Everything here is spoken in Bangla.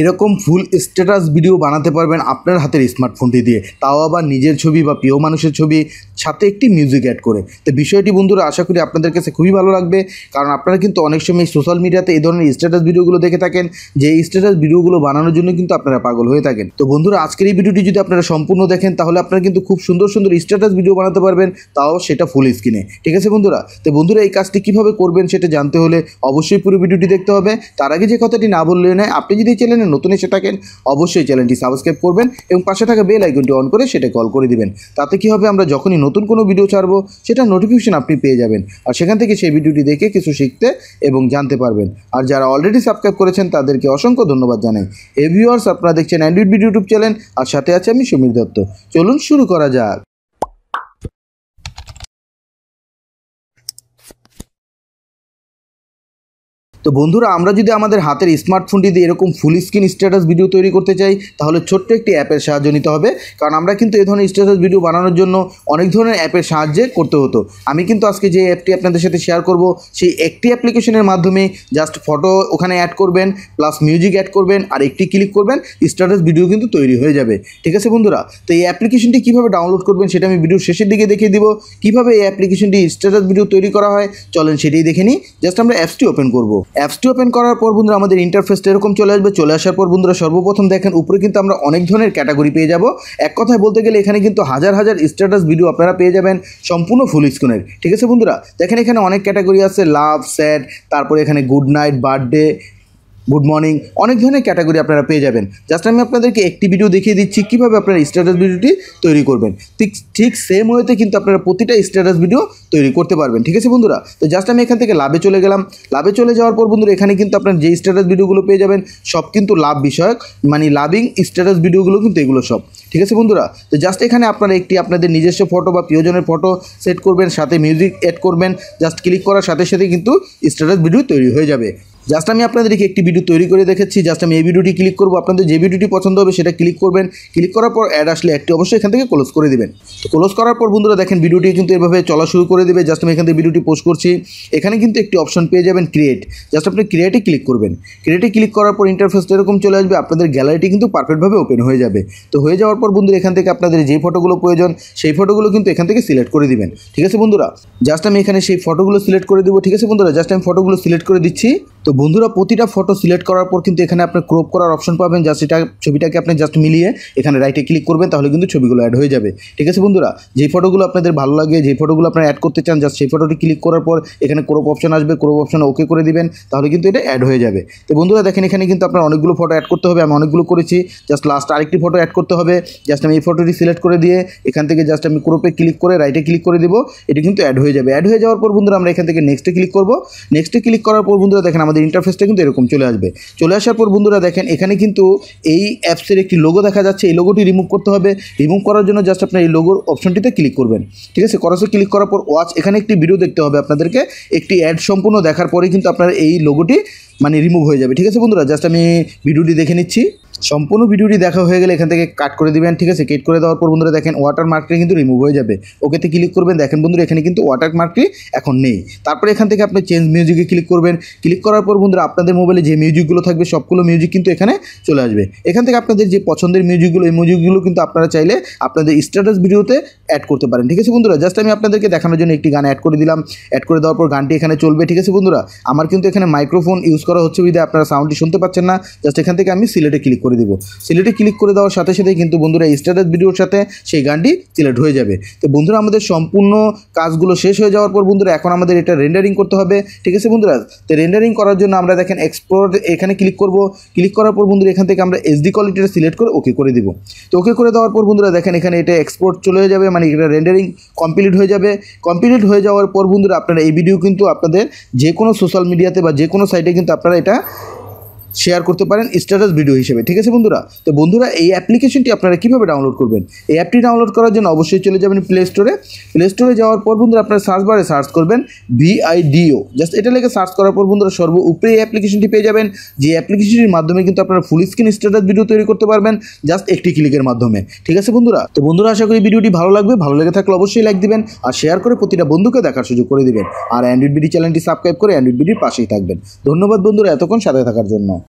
এরকম ফুল স্ট্যাটাস ভিডিও বানাতে পারবেন আপনার হাতের স্মার্টফোনটি দিয়ে তাও আবার নিজের ছবি বা প্রিয় মানুষের ছবি সাথে একটি মিউজিক অ্যাড করে তো বিষয়টি বন্ধুরা আশা করি আপনাদের কাছে খুবই ভালো লাগবে কারণ আপনারা কিন্তু অনেক সময় সোশ্যাল মিডিয়াতে এই ধরনের স্ট্যাটাস ভিডিওগুলো দেখে থাকেন যে এই স্ট্যাটাস ভিডিওগুলো বানানোর জন্য কিন্তু আপনারা পাগল হয়ে থাকেন তো বন্ধুরা আজকের এই ভিডিওটি যদি আপনারা সম্পূর্ণ দেখেন তাহলে আপনারা কিন্তু খুব সুন্দর সুন্দর স্ট্যাটাস ভিডিও বানাতে পারবেন তাও সেটা ফুল স্ক্রিনে ঠিক আছে বন্ধুরা তো বন্ধুরা এই কাজটি কীভাবে করবেন সেটা জানতে হলে অবশ্যই পুরো ভিডিওটি দেখতে হবে তার আগে যে কথাটি না বললেই নয় আপনি যদি চ্যানেল চ্যানেলে নতুন এসে থাকেন অবশ্যই চ্যানেলটি সাবস্ক্রাইব করবেন এবং পাশে থাকা বেল আইকনটি অন করে সেটা কল করে দিবেন তাতে কি হবে আমরা যখনই নতুন কোনো ভিডিও ছাড়বো সেটা নোটিফিকেশন আপনি পেয়ে যাবেন আর সেখান থেকে সেই ভিডিওটি দেখে কিছু শিখতে এবং জানতে পারবেন আর যারা অলরেডি সাবস্ক্রাইব করেছেন তাদেরকে অসংখ্য ধন্যবাদ জানাই এ ভিউয়ার্স আপনারা দেখছেন অ্যান্ড্রয়েড ভিডিও ইউটিউব চ্যানেল আর সাথে আছে আমি সমীর দত্ত চলুন শুরু করা যাক তো বন্ধুরা আমরা যদি আমাদের হাতের স্মার্টফোনটি দিয়ে এরকম ফুল স্ক্রিন স্ট্যাটাস ভিডিও তৈরি করতে চাই তাহলে ছোট্ট একটি অ্যাপের সাহায্য নিতে হবে কারণ আমরা কিন্তু এ ধরনের স্ট্যাটাস ভিডিও বানানোর জন্য অনেক ধরনের অ্যাপের সাহায্যে করতে হতো আমি কিন্তু আজকে যে অ্যাপটি আপনাদের সাথে শেয়ার করব সেই একটি অ্যাপ্লিকেশনের মাধ্যমে জাস্ট ফটো ওখানে অ্যাড করবেন প্লাস মিউজিক অ্যাড করবেন আর একটি ক্লিক করবেন স্ট্যাটাস ভিডিও কিন্তু তৈরি হয়ে যাবে ঠিক আছে বন্ধুরা তো এই অ্যাপ্লিকেশনটি কীভাবে ডাউনলোড করবেন সেটা আমি ভিডিওর শেষের দিকে দেখিয়ে দিব কীভাবে এই অ্যাপ্লিকেশনটি স্ট্যাটাস ভিডিও তৈরি করা হয় চলেন সেটাই দেখে নিই জাস্ট আমরা অ্যাপসটি ওপেন করবো অ্যাপসটি ওপেন করার পর বন্ধুরা আমাদের ইন্টারফেসটা এরকম চলে আসবে চলে আসার পর বন্ধুরা সর্বপ্রথম দেখেন উপরে কিন্তু আমরা অনেক ধরনের ক্যাটাগরি পেয়ে যাব এক কথায় বলতে গেলে এখানে কিন্তু হাজার হাজার স্ট্যাটাস ভিডিও আপনারা পেয়ে যাবেন সম্পূর্ণ ফুল স্ক্রিনের ঠিক আছে বন্ধুরা দেখেন এখানে অনেক ক্যাটাগরি আছে লাভ স্যাড তারপরে এখানে good night birthday good morning অনেক ধরনের ক্যাটাগরি আপনারা পেয়ে যাবেন জাস্ট আমি আপনাদেরকে একটি ভিডিও দেখিয়ে দিচ্ছি কীভাবে আপনারা স্ট্যাটাস ভিডিওটি তৈরি করবেন ঠিক ঠিক সেম ওয়েতে কিন্তু আপনারা প্রতিটা স্ট্যাটাস ভিডিও তৈরি করতে পারবেন ঠিক আছে বন্ধুরা তো জাস্ট আমি এখান থেকে লাভে চলে গেলাম লাভে চলে যাওয়ার পর বন্ধুরা এখানে কিন্তু আপনার যে স্ট্যাটাস ভিডিওগুলো পেয়ে যাবেন সব কিন্তু লাভ বিষয়ক মানে লাভিং স্ট্যাটাস ভিডিওগুলো কিন্তু এগুলো সব ঠিক আছে বন্ধুরা তো জাস্ট এখানে আপনারা একটি আপনাদের নিজস্ব ফটো বা প্রিয়জনের ফটো সেট করবেন সাথে মিউজিক অ্যাড করবেন জাস্ট ক্লিক করার সাথে সাথে কিন্তু স্ট্যাটাস ভিডিও তৈরি হয়ে যাবে জাস্ট আমি আপনাদেরকে একটি ভিডিও তৈরি করে দেখেছি জাস্ট আমি এই ভিডিওটি ক্লিক করবো আপনাদের যে ভিডিওটি পছন্দ হবে সেটা ক্লিক করবেন ক্লিক করার পর অ্যাড আসলে একটি অবশ্যই এখান থেকে ক্লোজ করে দেবেন তো ক্লোজ করার পর বন্ধুরা দেখেন ভিডিওটি কিন্তু এভাবে চলা শুরু করে দেবে জাস্ট আমি এখান থেকে ভিডিওটি পোস্ট করছি এখানে কিন্তু একটি অপশন পেয়ে যাবেন ক্রিয়েট জাস্ট আপনি ক্রিয়েটে ক্লিক করবেন ক্রিয়েটে ক্লিক করার পর ইন্টারফেসটা এরকম চলে আসবে আপনাদের গ্যালারিটি কিন্তু পারফেক্টভাবে ওপেন হয়ে যাবে তো হয়ে যাওয়ার পর বন্ধুরা এখান থেকে আপনাদের যে ফটোগুলো প্রয়োজন সেই ফটোগুলো কিন্তু এখান থেকে সিলেক্ট করে দিবেন ঠিক আছে বন্ধুরা জাস্ট আমি এখানে সেই ফটোগুলো সিলেক্ট করে দেবো ঠিক আছে বন্ধুরা জাস্ট আমি ফটোগুলো সিলেক্ট করে দিচ্ছি তো বন্ধুরা প্রতিটা ফটো সিলেক্ট করার পর কিন্তু এখানে আপনি ক্রপ করার অপশন পাবেন যা সেটা ছবিটাকে আপনি জাস্ট মিলিয়ে এখানে রাইটে ক্লিক করবেন তাহলে কিন্তু ছবিগুলো অ্যাড হয়ে যাবে ঠিক আছে বন্ধুরা যেই ফটোগুলো আপনাদের ভালো লাগে যেই ফটোগুলো আপনারা অ্যাড করতে চান জাস্ট সেই ফটোটি ক্লিক করার পর এখানে ক্রপ অপশন আসবে ক্রপ অপশন ওকে করে দিবেন তাহলে কিন্তু এটা অ্যাড হয়ে যাবে তো বন্ধুরা দেখেন এখানে কিন্তু আপনার অনেকগুলো ফটো অ্যাড করতে হবে আমি অনেকগুলো করেছি জাস্ট লাস্ট আরেকটি ফটো অ্যাড করতে হবে জাস্ট আমি এই ফটোটি সিলেক্ট করে দিয়ে এখান থেকে জাস্ট আমি ক্রপে ক্লিক করে রাইটে ক্লিক করে দেবো এটি কিন্তু অ্যাড হয়ে যাবে অ্যাড হয়ে যাওয়ার পর বন্ধুরা আমরা এখান থেকে নেক্সটে ক্লিক করবো নেক্সটে ক্লিক করার পর বন্ধুরা দেখেন আমাদের ইন্টারফেসটা কিন্তু এরকম চলে আসবে চলে আসার পর বন্ধুরা দেখেন এখানে কিন্তু এই অ্যাপসের একটি লোগো দেখা যাচ্ছে এই লোগোটি রিমুভ করতে হবে রিমুভ করার জন্য জাস্ট আপনার এই লোগোর অপশনটিতে ক্লিক করবেন ঠিক আছে করাসে ক্লিক করার পর ওয়াচ এখানে একটি ভিডিও দেখতে হবে আপনাদেরকে একটি অ্যাড সম্পূর্ণ দেখার পরেই কিন্তু আপনার এই লোগোটি মানে রিমুভ হয়ে যাবে ঠিক আছে বন্ধুরা জাস্ট আমি ভিডিওটি দেখে নিচ্ছি সম্পূর্ণ ভিডিওটি দেখা হয়ে গেলে এখান থেকে কাট করে দেবেন ঠিক আছে কেট করে দেওয়ার পর বন্ধুরা দেখেন ওয়াটার মার্কটি কিন্তু রিমুভ হয়ে যাবে ওকেতে ক্লিক করবেন দেখেন বন্ধুরা এখানে কিন্তু ওয়াটার মার্কটি এখন নেই তারপরে এখান থেকে আপনি চেঞ্জ মিউজিকে ক্লিক করবেন ক্লিক করার পর বন্ধুরা আপনাদের মোবাইলে যে মিউজিকগুলো থাকবে সবগুলো মিউজিক কিন্তু এখানে চলে আসবে এখান থেকে আপনাদের যে পছন্দের মিউজিকগুলো এই মিউজিকগুলো কিন্তু আপনারা চাইলে আপনাদের স্ট্যাটাস ভিডিওতে অ্যাড করতে পারেন ঠিক আছে বন্ধুরা জাস্ট আমি আপনাদেরকে দেখানোর জন্য একটি গান অ্যাড করে দিলাম অ্যাড করে দেওয়ার পর গানটি এখানে চলবে ঠিক আছে বন্ধুরা আমার কিন্তু এখানে মাইক্রোফোন ইউজ করা হচ্ছে বিধে আপনারা সাউন্ডটি শুনতে পাচ্ছেন না জাস্ট এখান থেকে আমি সিলেটে ক্লিক করি করে দেবো সিলেটে ক্লিক করে দেওয়ার সাথে সাথে কিন্তু বন্ধুরা স্ট্যাটাস ভিডিওর সাথে সেই গানটি সিলেক্ট হয়ে যাবে তো বন্ধুরা আমাদের সম্পূর্ণ কাজগুলো শেষ হয়ে যাওয়ার পর বন্ধুরা এখন আমাদের এটা রেন্ডারিং করতে হবে ঠিক আছে বন্ধুরা তো রেন্ডারিং করার জন্য আমরা দেখেন এক্সপ্লোর এখানে ক্লিক করব ক্লিক করার পর বন্ধুরা এখান থেকে আমরা এসডি কোয়ালিটিটা সিলেক্ট করে ওকে করে দেবো তো ওকে করে দেওয়ার পর বন্ধুরা দেখেন এখানে এটা এক্সপোর্ট চলে যাবে মানে এটা রেন্ডারিং কমপ্লিট হয়ে যাবে কমপ্লিট হয়ে যাওয়ার পর বন্ধুরা আপনারা এই ভিডিও কিন্তু আপনাদের যে কোনো সোশ্যাল মিডিয়াতে বা যে কোনো সাইটে কিন্তু আপনারা এটা শেয়ার করতে পারেন স্ট্যাটাস ভিডিও হিসেবে ঠিক আছে বন্ধুরা তো বন্ধুরা এই অ্যাপ্লিকেশনটি আপনারা কীভাবে ডাউনলোড করবেন এই অ্যাপটি ডাউনলোড করার জন্য অবশ্যই চলে যাবেন প্লে স্টোরে প্লে স্টোরে যাওয়ার পর বন্ধুরা আপনারা সার্চ বারে সার্চ করবেন ভিআইডিও জাস্ট এটা লেগে সার্চ করার পর বন্ধুরা সর্ব উপরে এই অ্যাপ্লিকেশনটি পেয়ে যাবেন যে অ্যাপ্লিকেশনটির মাধ্যমে কিন্তু আপনারা ফুল স্ক্রিন স্ট্যাটাস ভিডিও তৈরি করতে পারবেন জাস্ট একটি ক্লিকের মাধ্যমে ঠিক আছে বন্ধুরা তো বন্ধুরা আশা করি ভিডিওটি ভালো লাগবে ভালো লেগে থাকলে অবশ্যই লাইক দিবেন আর শেয়ার করে প্রতিটা বন্ধুকে দেখার সুযোগ করে দিবেন আর অ্যান্ড্রয়েড বিডি চ্যানেলটি সাবস্ক্রাইব করে অ্যান্ড্রয়েড বিডির পাশেই থাকবেন ধন্যবাদ বন্ধুরা এতক্ষণ সাথে থাকার জন্য